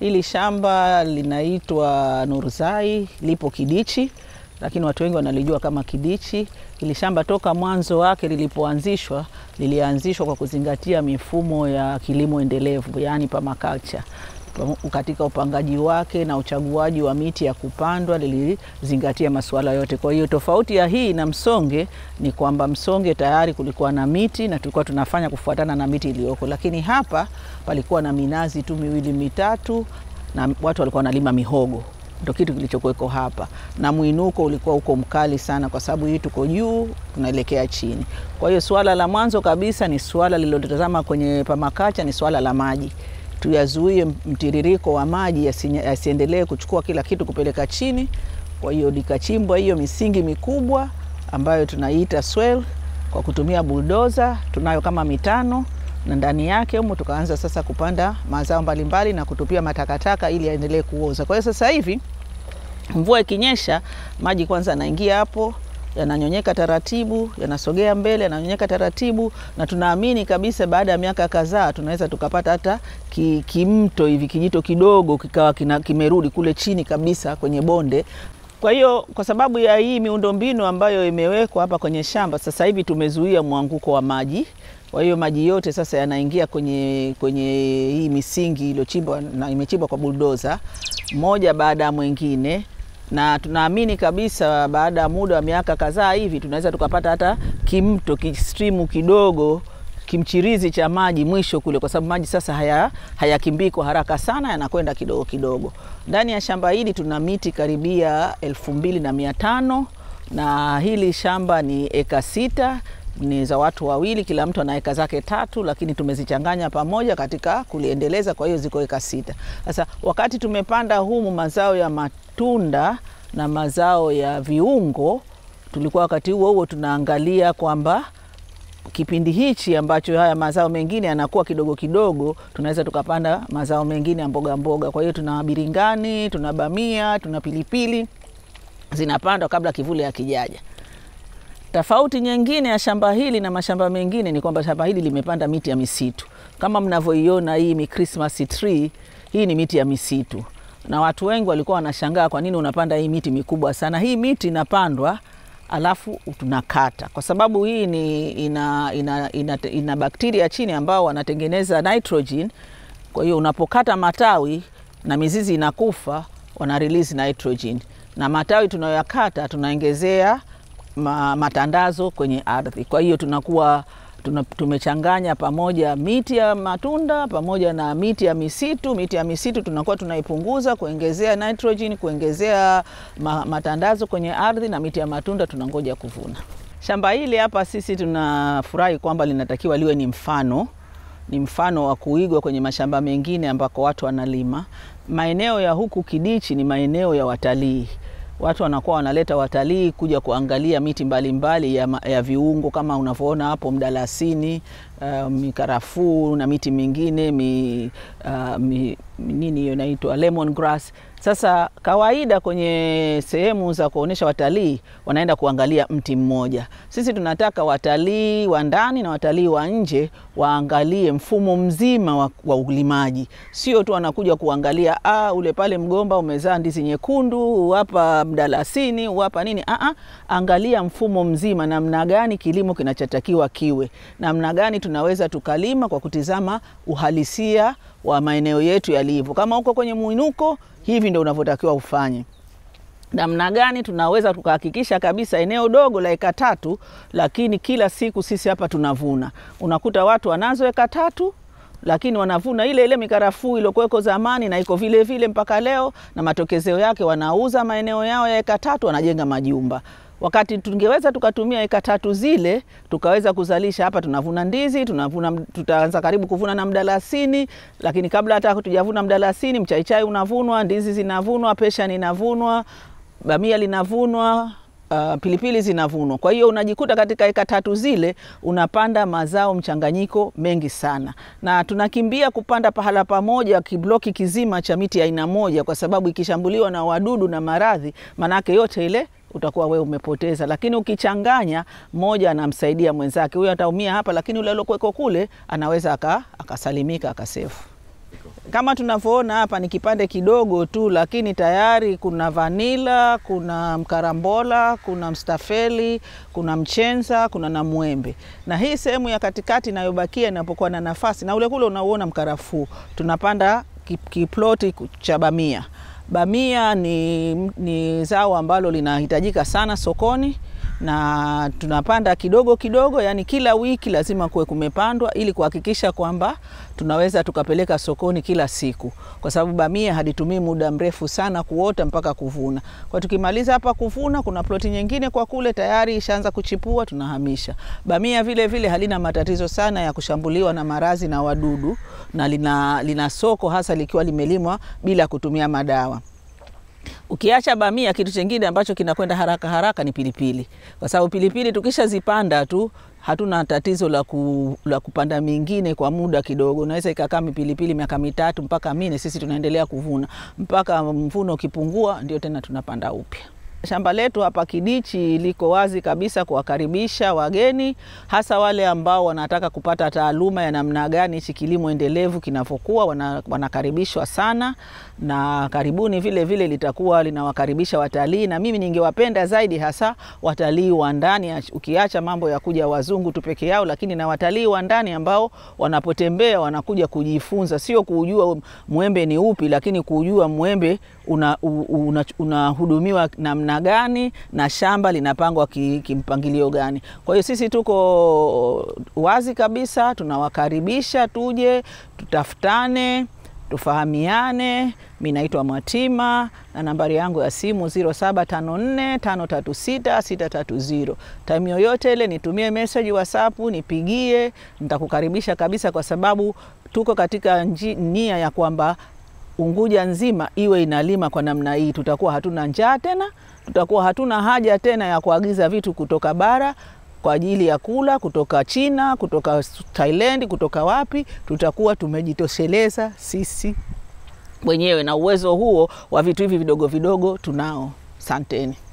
Hili shamba linaitwa Nurzai, lipo Kidichi, lakini watu wengi wanalijua kama Kidichi. Hili shamba toka mwanzo wake lilipoanzishwa, lilianzishwa kwa kuzingatia mifumo ya kilimo endelevu, yaani permaculture katika upangaji wake na uchaguaji wa miti ya kupandwa lilizingatia masuala yote. Kwa hiyo tofauti ya hii na Msonge ni kwamba Msonge tayari kulikuwa na miti na tulikuwa tunafanya kufuatana na miti iliyoko, lakini hapa palikuwa na minazi tu miwili mitatu na watu walikuwa wanalima mihogo ndo kitu kilichokuweko hapa, na mwinuko ulikuwa uko mkali sana, kwa sababu hii tuko juu tunaelekea chini. Kwa hiyo suala la mwanzo kabisa ni suala lililotazama kwenye pamakacha, ni suala la maji tuyazuie mtiririko wa maji yasiendelee kuchukua kila kitu kupeleka chini. Kwa hiyo nikachimbwa hiyo misingi mikubwa ambayo tunaiita swel kwa kutumia buldoza, tunayo kama mitano na ndani yake humu tukaanza sasa kupanda mazao mbalimbali na kutupia matakataka ili yaendelee kuoza. Kwa hiyo sasa hivi mvua ikinyesha, maji kwanza anaingia hapo yananyonyeka taratibu, yanasogea mbele, yananyonyeka taratibu, na tunaamini kabisa baada ya miaka kadhaa tunaweza tukapata hata ki, kimto hivi kijito kidogo kikawa kina, kimerudi kule chini kabisa kwenye bonde. Kwa hiyo kwa sababu ya hii miundombinu ambayo imewekwa hapa kwenye shamba, sasa hivi tumezuia mwanguko wa maji. Kwa hiyo maji yote sasa yanaingia kwenye, kwenye hii misingi iliyochimbwa na imechimbwa kwa buldoza moja baada ya mwingine na tunaamini kabisa baada ya muda wa miaka kadhaa hivi tunaweza tukapata hata kimto kistrimu kidogo kimchirizi cha maji mwisho kule, kwa sababu maji sasa haya hayakimbii kwa haraka sana, yanakwenda kidogo kidogo. Ndani ya shamba hili tuna miti karibia elfu mbili na mia tano na hili shamba ni eka sita ni za watu wawili, kila mtu eka zake tatu, lakini tumezichanganya pamoja katika kuliendeleza, kwa hiyo ziko eka sita. Sasa wakati tumepanda humu mazao ya matunda na mazao ya viungo, tulikuwa wakati huo huo tunaangalia kwamba kipindi hichi ambacho haya mazao mengine yanakuwa kidogo kidogo, tunaweza tukapanda mazao mengine ya mboga mboga. Kwa hiyo tuna biringani, tuna bamia, tuna pilipili zinapandwa kabla kivuli hakijaja. Tofauti nyingine ya shamba hili na mashamba mengine ni kwamba shamba hili limepanda miti ya misitu. Kama mnavyoiona hii mi Christmas tree, hii ni miti ya misitu, na watu wengi walikuwa wanashangaa kwa nini unapanda hii miti mikubwa sana. Hii miti inapandwa alafu tunakata kwa sababu hii ni ina, ina, ina, ina bakteria chini ambao wanatengeneza nitrogen. Kwa hiyo unapokata matawi na mizizi inakufa, wana release nitrogen, na matawi tunayoyakata tunaongezea ma, matandazo kwenye ardhi. Kwa hiyo tunakuwa tuna, tumechanganya pamoja miti ya matunda pamoja na miti ya misitu. Miti ya misitu tunakuwa tunaipunguza kuongezea nitrogen, kuongezea ma, matandazo kwenye ardhi, na miti ya matunda tunangoja kuvuna. Shamba hili hapa sisi tunafurahi kwamba linatakiwa liwe ni mfano ni mfano wa kuigwa kwenye mashamba mengine ambako watu wanalima. Maeneo ya huku Kidichi ni maeneo ya watalii watu wanakuwa wanaleta watalii kuja kuangalia miti mbalimbali mbali ya, ya viungo kama unavyoona hapo mdalasini, uh, mikarafuu na miti mingine mi, uh, mi, nini hiyo inaitwa lemon grass. Sasa kawaida kwenye sehemu za kuonesha watalii wanaenda kuangalia mti mmoja. Sisi tunataka watalii wa ndani na watalii wa nje waangalie mfumo mzima wa, wa ulimaji, sio tu wanakuja kuangalia ah, ule pale mgomba umezaa ndizi nyekundu, hapa mdalasini, hapa nini. Ah, ah, angalia mfumo mzima, namna gani kilimo kinachotakiwa kiwe, namna gani tunaweza tukalima kwa kutizama uhalisia wa maeneo yetu yalivyo. Kama uko kwenye mwinuko hivi ndio unavyotakiwa ufanye namna gani tunaweza tukahakikisha kabisa eneo dogo la eka tatu, lakini kila siku sisi hapa tunavuna. Unakuta watu wanazo eka tatu lakini wanavuna ile ile mikarafuu iliyokuweko zamani na iko vile vile mpaka leo, na matokezeo yake wanauza maeneo yao ya eka tatu, wanajenga majumba. Wakati tungeweza tukatumia eka tatu zile tukaweza kuzalisha hapa, tunavuna ndizi, tunavuna tutaanza karibu kuvuna na mdalasini, lakini kabla hata hatujavuna mdalasini, mchaichai unavunwa, ndizi zinavunwa, pesha inavunwa, bamia linavunwa, Uh, pilipili zinavunwa. Kwa hiyo unajikuta katika eka tatu zile unapanda mazao mchanganyiko mengi sana, na tunakimbia kupanda pahala pamoja kibloki kizima cha miti aina moja, kwa sababu ikishambuliwa na wadudu na maradhi, manake yote ile utakuwa wewe umepoteza, lakini ukichanganya, mmoja anamsaidia mwenzake, huyo ataumia hapa, lakini ule alokuweko kule anaweza aka, akasalimika akasefu. Kama tunavyoona hapa ni kipande kidogo tu, lakini tayari kuna vanila, kuna mkarambola, kuna mstafeli, kuna mchenza, kuna na mwembe. Na hii sehemu ya katikati inayobakia inapokuwa na nafasi, na ule kule unauona mkarafuu, tunapanda kiploti cha bamia. Bamia ni, ni zao ambalo linahitajika sana sokoni na tunapanda kidogo kidogo, yani kila wiki lazima kuwe kumepandwa ili kuhakikisha kwamba tunaweza tukapeleka sokoni kila siku, kwa sababu bamia halitumii muda mrefu sana kuota mpaka kuvuna. Kwa tukimaliza hapa kuvuna, kuna ploti nyingine kwa kule tayari ishaanza kuchipua, tunahamisha. Bamia vile vile halina matatizo sana ya kushambuliwa na marazi na wadudu, na lina, lina soko hasa likiwa limelimwa bila kutumia madawa. Ukiacha bamia, kitu chingine ambacho kinakwenda haraka haraka ni pilipili, kwa sababu pilipili tukishazipanda tu hatuna tatizo la, ku, la kupanda mingine kwa muda kidogo. Unaweza ikakaa mipilipili miaka mitatu mpaka mine, sisi tunaendelea kuvuna mpaka mvuno ukipungua, ndio tena tunapanda upya. Shamba letu hapa Kidichi liko wazi kabisa kuwakaribisha wageni, hasa wale ambao wanataka kupata taaluma ya namna gani hichi kilimo endelevu kinavyokuwa. Wana, wanakaribishwa sana na karibuni vile vile litakuwa linawakaribisha watalii, na mimi ningewapenda zaidi hasa watalii wa ndani, ukiacha mambo ya kuja wazungu tu peke yao, lakini na watalii wa ndani ambao wanapotembea wanakuja kujifunza, sio kujua mwembe ni upi, lakini kujua mwembe unahudumiwa una, una, una namna namna gani na shamba linapangwa kimpangilio gani. Kwa hiyo sisi tuko wazi kabisa, tunawakaribisha tuje, tutafutane tufahamiane. Mi naitwa Mwatima na nambari yangu ya simu 0754536630. Taimu yoyote ile nitumie meseji WhatsApp, nipigie, nitakukaribisha kabisa, kwa sababu tuko katika nia ya kwamba Unguja nzima iwe inalima kwa namna hii, tutakuwa hatuna njaa tena, tutakuwa hatuna haja tena ya kuagiza vitu kutoka bara kwa ajili ya kula kutoka China, kutoka Thailand, kutoka wapi. Tutakuwa tumejitosheleza sisi wenyewe, na uwezo huo wa vitu hivi vidogo vidogo tunao. Santeni.